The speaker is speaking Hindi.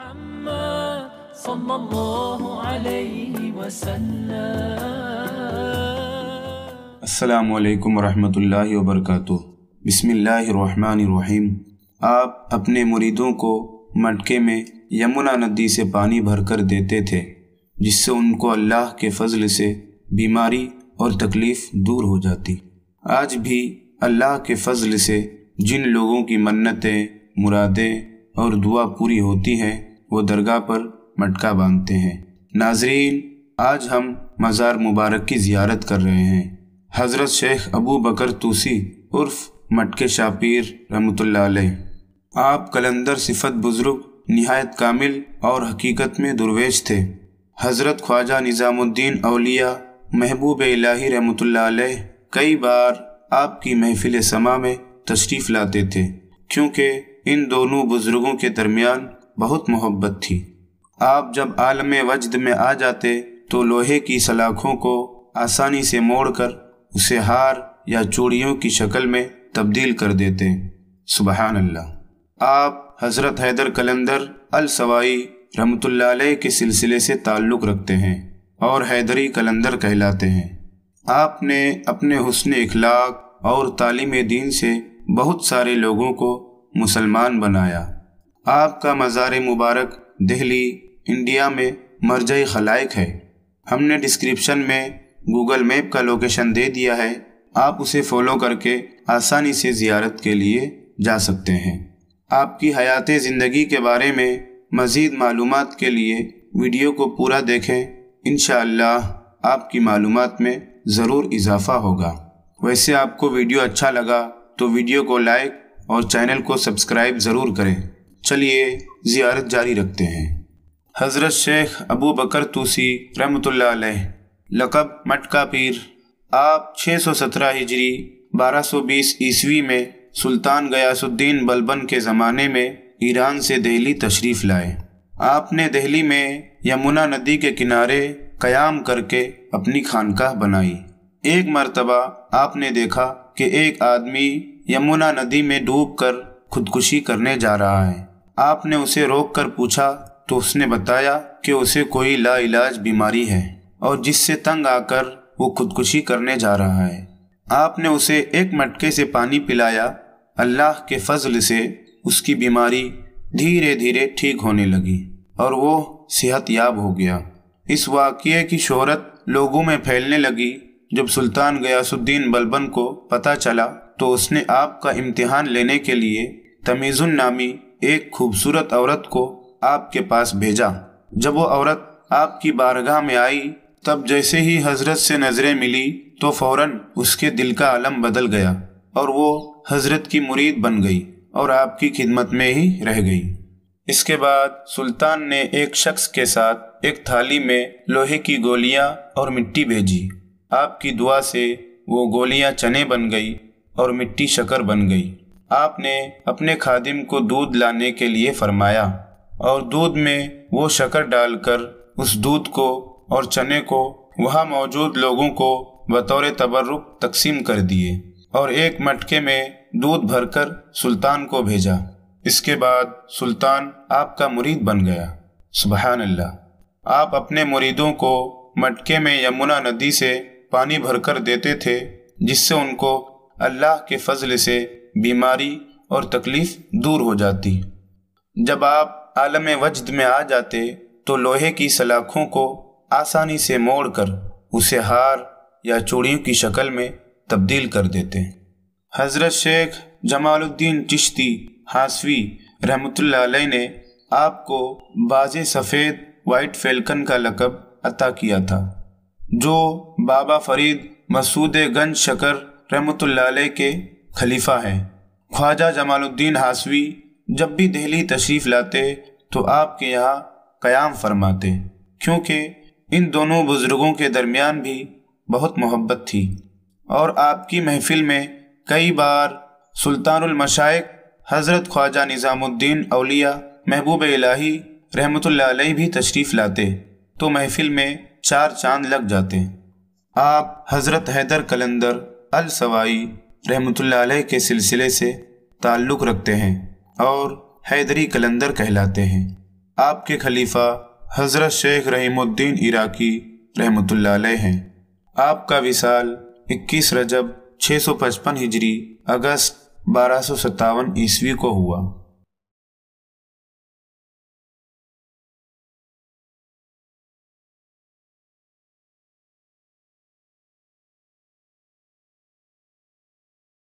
محمد वरक الله عليه आप अपने मुरीदों को मटके में यमुना नदी से पानी भर कर देते थे जिससे उनको अल्लाह के फजल से बीमारी और तकलीफ़ दूर हो जाती आज भी अल्लाह के फजल से जिन लोगों की मन्नतें मुरादें और दुआ पूरी होती हैं वो दरगाह पर मटका बांधते हैं नाजरीन आज हम मज़ार मुबारक की जियारत कर रहे हैं हज़रत शेख अबू बकर तूसी उर्फ मटके शापीर रहमत आप कलंदर सिफत बुज़ुर्ग नहायत कामिल और हकीकत में दुर्वेश थे हज़रत ख्वाजा निज़ामुद्दीन अलिया महबूब इलाही रहमत कई बार आपकी महफिल समा में तशरीफ़ लाते थे क्योंकि इन दोनों बुज़ुर्गों के दरमियान बहुत मोहब्बत थी आप जब आलम वजद में आ जाते तो लोहे की सलाखों को आसानी से मोड़कर उसे हार या चूड़ियों की शक्ल में तब्दील कर देते सुबह अल्लाह आप हज़रत हैदर कलंदर अलसवाई रमतुल्ला के सिलसिले से ताल्लुक़ रखते हैं और हैदरी कलंदर कहलाते हैं आपने अपने हुसन अखलाक और तालीम दीन से बहुत सारे लोगों को मुसलमान बनाया आपका मज़ार मुबारक दिल्ली इंडिया में मरजई खलाइक है हमने डिस्क्रिप्शन में गूगल मैप का लोकेशन दे दिया है आप उसे फॉलो करके आसानी से ज़ियारत के लिए जा सकते हैं आपकी हयात ज़िंदगी के बारे में मज़ीद मालूम के लिए वीडियो को पूरा देखें इन आपकी मालूम में ज़रूर इजाफ़ा होगा वैसे आपको वीडियो अच्छा लगा तो वीडियो को लाइक और चैनल को सब्सक्राइब ज़रूर करें चलिए ज़ियारत जारी रखते हैं हज़रत शेख अबू बकर तूसी रहमत लकब मटका पीर आप 617 हिजरी बारह सौ बीस ईस्वी में सुल्तान गयासुद्दीन बलबन के ज़माने में ईरान से दिल्ली तशरीफ़ लाए आपने दिल्ली में यमुना नदी के किनारे कयाम करके अपनी खानकाह बनाई एक मरतबा आपने देखा कि एक आदमी यमुना नदी में डूबकर खुदकुशी करने जा रहा है आपने उसे रोक कर पूछा तो उसने बताया कि उसे कोई लाइलाज बीमारी है और जिससे तंग आकर वो खुदकुशी करने जा रहा है आपने उसे एक मटके से पानी पिलाया अल्लाह के फजल से उसकी बीमारी धीरे धीरे ठीक होने लगी और वो सेहत याब हो गया इस वाक़े की शोहरत लोगों में फैलने लगी जब सुल्तान गयासुद्दीन बलबन को पता चला तो उसने आपका इम्तिहान लेने के लिए तमीज़ुन नामी एक खूबसूरत औरत को आपके पास भेजा जब वो औरत आपकी बारगाह में आई तब जैसे ही हजरत से नजरें मिली तो फौरन उसके दिल का आलम बदल गया और वो हजरत की मुरीद बन गई और आपकी खिदमत में ही रह गई इसके बाद सुल्तान ने एक शख्स के साथ एक थाली में लोहे की गोलियां और मिट्टी भेजी आपकी दुआ से वो गोलियां चने बन गई और मिट्टी शकर बन गई आपने अपने खादिम को दूध लाने के लिए फरमाया और दूध में वो शकर डालकर उस दूध को और चने को वहाँ मौजूद लोगों को बतौर तबर्रुक तकसीम कर दिए और एक मटके में दूध भरकर सुल्तान को भेजा इसके बाद सुल्तान आपका मुरीद बन गया सुबहानल्ला अल्लाह आप अपने मुरीदों को मटके में यमुना नदी से पानी भरकर देते थे जिससे उनको अल्लाह के फजल से बीमारी और तकलीफ दूर हो जाती जब आप आलम वजद में आ जाते तो लोहे की सलाखों को आसानी से मोड़कर उसे हार या चूड़ियों की शक्ल में तब्दील कर देते हज़रत शेख जमालुद्दीन चिश्ती हासवी रहमत ने आपको बाज सफ़ेद वाइट फेल्कन का लकब अता किया था जो बाबा फरीद मसूद गंज शकर रहमत के खलीफा हैं ख्वाजा जमालुद्दीन हाशवी जब भी दिल्ली तशरीफ़ लाते तो आपके यहाँ क़याम फरमाते क्योंकि इन दोनों बुज़ुर्गों के दरमियान भी बहुत मोहब्बत थी और आपकी महफिल में कई बार सुल्तानमशाइक हज़रत ख्वाजा निज़ामुद्दीन अलिया महबूब इलाही रहमतुल्लाह अलैह भी तशरीफ़ लाते तो महफिल में चार चांद लग जाते आप हज़रत हैदर कलंदर अलसवाई रहमतुल्लाह के सिलसिले से ताल्लुक़ रखते हैं और हैदरी कलंदर कहलाते हैं आपके खलीफा हज़रत शेख रहीमुद्दीन इराकी रहमतुल्लाह हैं आपका विशाल 21 रजब 655 हिजरी अगस्त बारह ईस्वी को हुआ